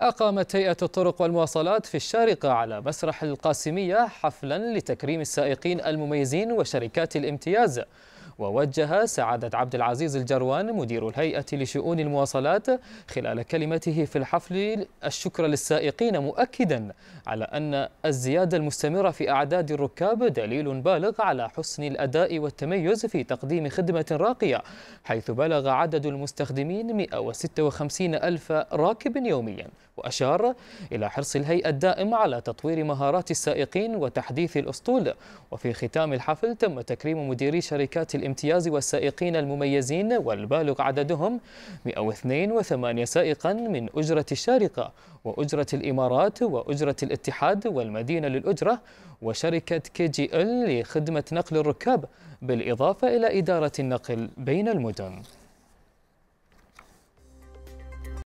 أقامت هيئة الطرق والمواصلات في الشارقة على مسرح القاسمية حفلا لتكريم السائقين المميزين وشركات الامتياز ووجه سعادة عبد العزيز الجروان مدير الهيئة لشؤون المواصلات خلال كلمته في الحفل الشكر للسائقين مؤكدا على أن الزيادة المستمرة في أعداد الركاب دليل بالغ على حسن الأداء والتميز في تقديم خدمة راقية حيث بلغ عدد المستخدمين 156 ألف راكب يوميا وأشار إلى حرص الهيئة الدائم على تطوير مهارات السائقين وتحديث الأسطول وفي ختام الحفل تم تكريم مديري شركات الامتياز والسائقين المميزين والبالغ عددهم 108 سائقا من أجرة الشارقة وأجرة الإمارات وأجرة الاتحاد والمدينة للأجرة وشركة كي جي ال لخدمة نقل الركاب بالإضافة إلى إدارة النقل بين المدن